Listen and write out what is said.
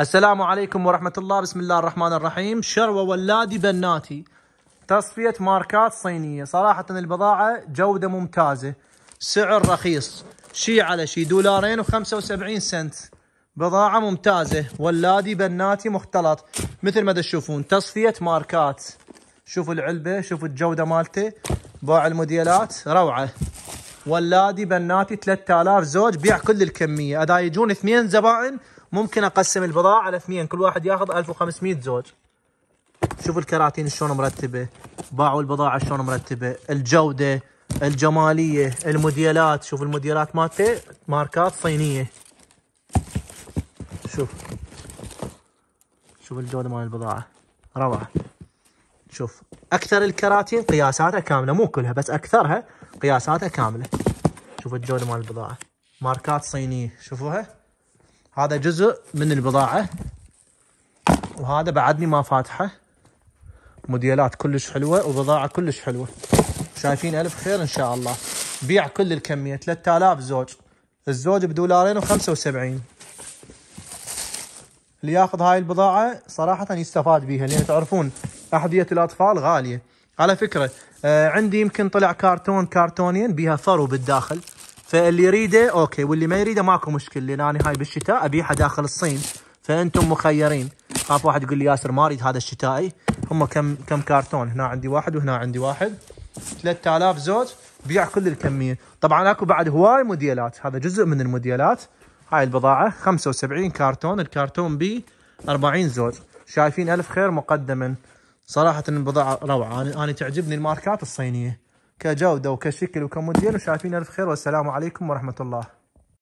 السلام عليكم ورحمة الله بسم الله الرحمن الرحيم شروة ولادي بناتي تصفية ماركات صينية صراحة البضاعة جودة ممتازة سعر رخيص شي على شي دولارين وخمسة وسبعين سنت بضاعة ممتازة ولادي بناتي مختلط مثل ما تشوفون تصفية ماركات شوفوا العلبة شوفوا الجودة مالته باع الموديلات روعة ولادي بناتي 3000 زوج بيع كل الكميه اذا يجون اثنين زبائن ممكن اقسم البضاعه على اثنين كل واحد ياخذ 1500 زوج شوفوا الكراتين شلون مرتبه باعوا البضاعه شلون مرتبه الجوده الجماليه الموديلات شوف الموديلات مالته ماركات صينيه شوف شوف الجوده مال البضاعه روعه شوف اكثر الكراتين قياساتها كامله مو كلها بس اكثرها قياساته كامله شوف الجوده مال البضاعه ماركات صينيه شوفوها هذا جزء من البضاعه وهذا بعدني ما فاتحه موديلات كلش حلوه وبضاعه كلش حلوه شايفين الف خير ان شاء الله بيع كل الكميه 3000 زوج الزوج بدولارين و75 اللي ياخذ هاي البضاعه صراحه يستفاد بيها لان تعرفون احذيه الاطفال غاليه على فكره آه عندي يمكن طلع كرتون كرتونين بيها ثرو بالداخل فاللي يريده اوكي واللي ما يريده ماكو مشكله لان انا هاي بالشتاء ابيعها داخل الصين فانتم مخيرين خاف واحد يقول لي ياسر ما اريد هذا الشتائي هم كم كم كرتون هنا عندي واحد وهنا عندي واحد 3000 زوج بيع كل الكميه طبعا اكو بعد هواي موديلات هذا جزء من الموديلات هاي البضاعه 75 كرتون الكرتون ب 40 زوج شايفين الف خير مقدما صراحه البضاعه روعه انا, أنا تعجبني الماركات الصينيه كجوده وكشكل وكموديل وشايفين الف خير والسلام عليكم ورحمه الله